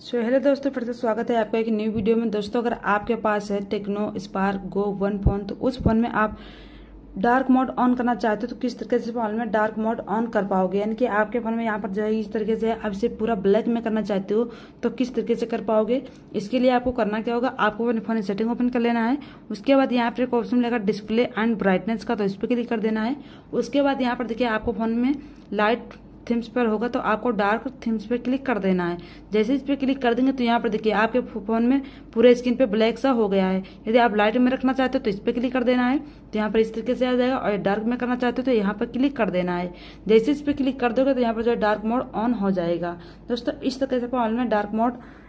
so hello दोस्तों फिर से स्वागत है आपका एक न्यू वीडियो में दोस्तों अगर आपके पास है Tecno spark go one phone तो उस फोन में आप डार्क मोड ऑन करना चाहते हो तो किस तरीके से फोन में डार्क मोड ऑन कर पाओगे यानी कि आपके फोन में यहाँ पर जो है इस तरीके से आप इसे पूरा ब्लैक में करना चाहते हो तो किस तरीके से कर पाओगे इसके लिए आपको करना क्या होगा आपको अपने फोन सेटिंग ओपन कर लेना है उसके बाद यहाँ पर एक ऑप्शन मिलेगा डिस्प्ले एंड ब्राइटनेस का तो इस पर क्लिक कर देना है उसके बाद यहाँ पर देखिए आपको फोन में लाइट थीम्स पर होगा तो आपको डार्क थीम्स पर क्लिक कर देना है जैसे इस पर क्लिक कर देंगे तो यहाँ पर देखिए आपके फोन में पूरे स्क्रीन पे ब्लैक सा हो गया है यदि आप लाइट में रखना चाहते हो तो इस पर क्लिक कर देना है तो यहाँ पर इस तरीके से आ जाएगा और डार्क में करना चाहते हो तो यहाँ पर क्लिक कर देना है जैसे इस पर क्लिक कर दोगे तो यहाँ पर जो है डार्क मोड ऑन हो जाएगा दोस्तों इस तरीके से फोन में डार्क मोड